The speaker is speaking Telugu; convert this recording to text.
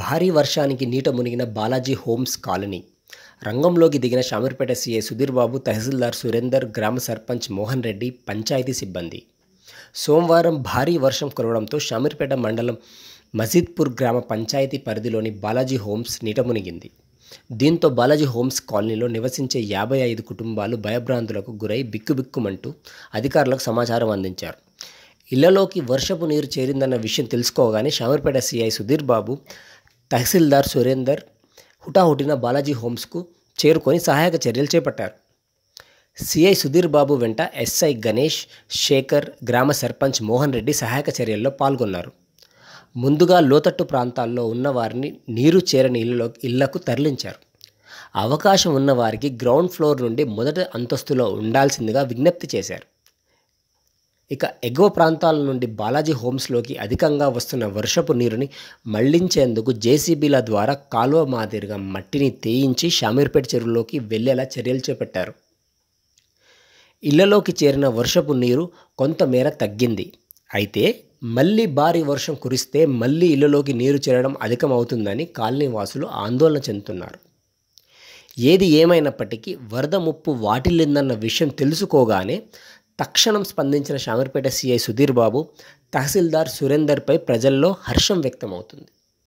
భారీ వర్షానికి నీట మునిగిన బాలాజీ హోమ్స్ కాలనీ రంగంలోకి దిగిన శామర్పేట సీఏ సుధీర్ బాబు తహసీల్దార్ సురేందర్ గ్రామ సర్పంచ్ మోహన్ రెడ్డి పంచాయతీ సిబ్బంది సోమవారం భారీ వర్షం కురవడంతో శామీర్పేట మండలం మజీద్పూర్ గ్రామ పంచాయతీ పరిధిలోని బాలాజీ హోమ్స్ నీట మునిగింది దీంతో బాలాజీ హోమ్స్ కాలనీలో నివసించే యాభై ఐదు కుటుంబాలు భయభ్రాంతులకు గురై బిక్కుబిక్కుమంటూ అధికారులకు సమాచారం అందించారు ఇళ్లలోకి వర్షపు నీరు చేరిందన్న విషయం తెలుసుకోగానే శామర్పేట సీఐ సుధీర్ బాబు తహసీల్దార్ సురేందర్ హుటాహుటిన బాలాజీ హోమ్స్కు చేరుకొని సహాయక చర్యలు చేపట్టారు సిఐ సుధీర్ బాబు వెంట ఎస్ఐ గణేష్ శేఖర్ గ్రామ సర్పంచ్ మోహన్ రెడ్డి సహాయక చర్యల్లో పాల్గొన్నారు ముందుగా లోతట్టు ప్రాంతాల్లో ఉన్న వారిని నీరు చేరని ఇళ్ళలో ఇళ్లకు తరలించారు అవకాశం ఉన్నవారికి గ్రౌండ్ ఫ్లోర్ నుండి మొదటి అంతస్తులో ఉండాల్సిందిగా విజ్ఞప్తి చేశారు ఇక ఎగువ ప్రాంతాల నుండి బాలాజీ హోమ్స్లోకి అధికంగా వస్తున్న వర్షపు నీరుని మళ్లించేందుకు జేసీబీల ద్వారా కాలువ మాదిరిగా మట్టిని తేయించి షామీర్పేట చెరువులోకి వెళ్లేలా చర్యలు చేపట్టారు ఇళ్లలోకి చేరిన వర్షపు నీరు కొంతమేర తగ్గింది అయితే మళ్ళీ భారీ వర్షం కురిస్తే మళ్ళీ ఇళ్లలోకి నీరు చేరడం అధికమవుతుందని కాలనీ వాసులు ఆందోళన చెందుతున్నారు ఏది ఏమైనప్పటికీ వరద ముప్పు వాటిల్లిందన్న విషయం తెలుసుకోగానే తక్షణం స్పందించిన శామర్పేట సీఐ సుధీర్ బాబు తహసీల్దార్ సురేందర్పై ప్రజల్లో హర్షం వ్యక్తమవుతుంది